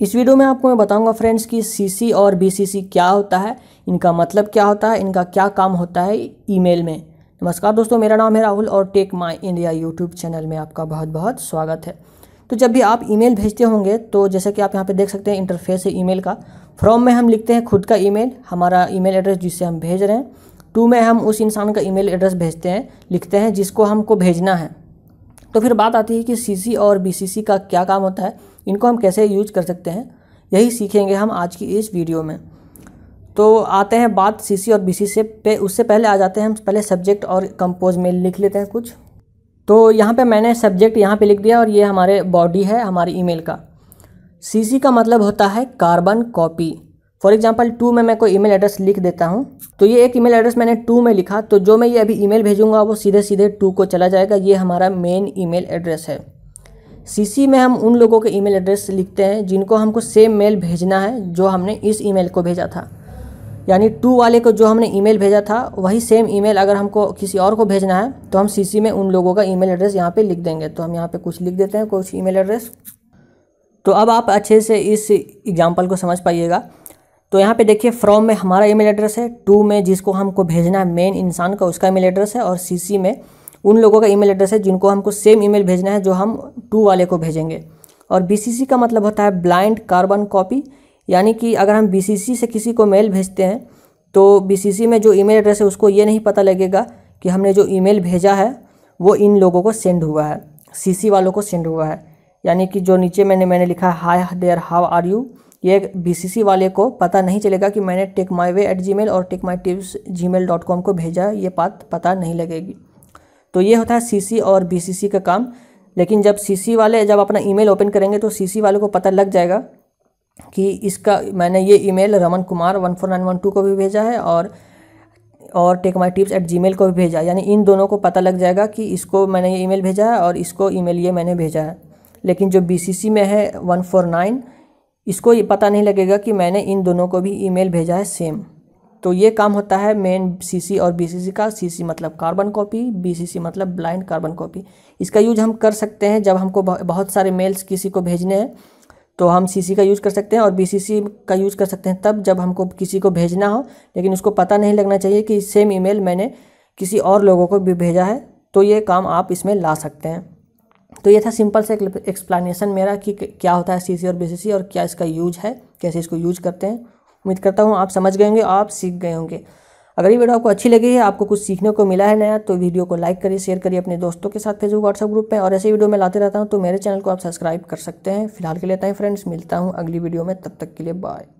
इस वीडियो में आपको मैं बताऊंगा फ्रेंड्स कि सीसी और बीसीसी क्या होता है इनका मतलब क्या होता है इनका क्या काम होता है ईमेल में नमस्कार दोस्तों मेरा नाम है राहुल और tech my India YouTube channel में आपका बहुत बहुत स्वागत है तो जब भी आप ईमेल भेजते होंगे तो जैसे कि आप यहाँ पर देख सकते हैं इंटरफेस है ई का फ्रॉम में हम लिखते हैं खुद का ई हमारा ई एड्रेस जिससे हम भेज रहे हैं टू में हम उस इंसान का ई एड्रेस भेजते हैं लिखते हैं जिसको हमको भेजना है तो फिर बात आती है कि सी और बी का क्या काम होता है इनको हम कैसे यूज कर सकते हैं यही सीखेंगे हम आज की इस वीडियो में तो आते हैं बात सी और बी से पे उससे पहले आ जाते हैं हम पहले सब्जेक्ट और कंपोज में लिख लेते हैं कुछ तो यहाँ पे मैंने सब्जेक्ट यहाँ पे लिख दिया और ये हमारे बॉडी है हमारी ईमेल का सी का मतलब होता है carbon copy for example to में मैं कोई ईमेल एड्रेस लिख देता हूँ तो ये एक ईमेल एड्रेस मैंने टू में लिखा तो जो मैं ये अभी ईमेल भेजूंगा वो सीधे सीधे टू को चला जाएगा ये हमारा मेन ईमेल एड्रेस है सीसी में हम उन लोगों के ईमेल एड्रेस लिखते हैं जिनको हमको सेम मेल भेजना है जो हमने इस ईमेल को भेजा था यानी टू वाले को जो हमने ईमेल भेजा था वही सेम ईमेल अगर हमको किसी और को भेजना है तो हम सीसी में उन लोगों का ईमेल एड्रेस यहाँ पे लिख देंगे तो हम यहाँ पे कुछ लिख देते हैं कुछ ईमेल एड्रेस तो अब आप अच्छे से इस एग्जाम्पल को समझ पाइएगा तो यहाँ पे देखिए फ्रॉम में हमारा ईमेल एड्रेस है टू में जिसको हमको भेजना है मेन इंसान का उसका ईमेल एड्रेस है और सीसी में उन लोगों का ईमेल एड्रेस है जिनको हमको सेम ईमेल भेजना है जो हम टू वाले को भेजेंगे और बीसीसी का मतलब होता है ब्लाइंड कार्बन कॉपी यानी कि अगर हम बीसीसी से किसी को मेल भेजते हैं तो बी में जो ई एड्रेस है उसको ये नहीं पता लगेगा कि हमने जो ई भेजा है वो इन लोगों को सेंड हुआ है सी वालों को सेंड हुआ है यानी कि जो नीचे मैंने मैंने लिखा hi there how are you ये बीसीसी वाले को पता नहीं चलेगा कि मैंने tech my way at Gmail और tech my tips Gmail dot com को भेजा ये बात पता नहीं लगेगी तो ये होता है सी और बी का काम लेकिन जब सी वाले जब अपना ई ओपन करेंगे तो सी वाले को पता लग जाएगा कि इसका मैंने ये email Raman Kumar one four nine one two को भी भेजा है और और tech my tips at Gmail को भी भेजा यानी इन दोनों को पता लग जाएगा कि इसको मैंने ये ईमेल भेजा है और इसको ईमेल ये मैंने भेजा है लेकिन जो बीसीसी में है वन फोर नाइन इसको ये पता नहीं लगेगा कि मैंने इन दोनों को भी ईमेल भेजा है सेम तो ये काम होता है मेन सीसी और बीसीसी का सीसी मतलब कार्बन कॉपी बीसीसी मतलब ब्लाइंड कार्बन कॉपी इसका यूज हम कर सकते हैं जब हमको बहुत सारे मेल्स किसी को भेजने हैं तो हम सीसी का यूज़ कर सकते हैं और बीसीसी का यूज़ कर सकते हैं तब जब हमको किसी को भेजना हो लेकिन उसको पता नहीं लगना चाहिए कि सेम ईमेल मैंने किसी और लोगों को भी भेजा है तो ये काम आप इसमें ला सकते हैं तो ये था सिंपल से एक्सप्लेनेशन मेरा कि क्या होता है सी और बी और क्या इसका यूज है कैसे इसको यूज करते हैं उम्मीद करता हूँ आप समझ गए होंगे आप सीख गए होंगे अगर ये वीडियो आपको अच्छी लगी है आपको कुछ सीखने को मिला है नया तो वीडियो को लाइक करिए शेयर करिए अपने दोस्तों के साथ फेसबुक व्हाट्सअप ग्रुप में और ऐसे वीडियो मैं लाते रहता हूँ तो मेरे चैनल को आप सब्सक्राइब कर सकते हैं फिलहाल के लिए फ्रेंड्स मिलता हूँ अगली वीडियो में तब तक के लिए बाय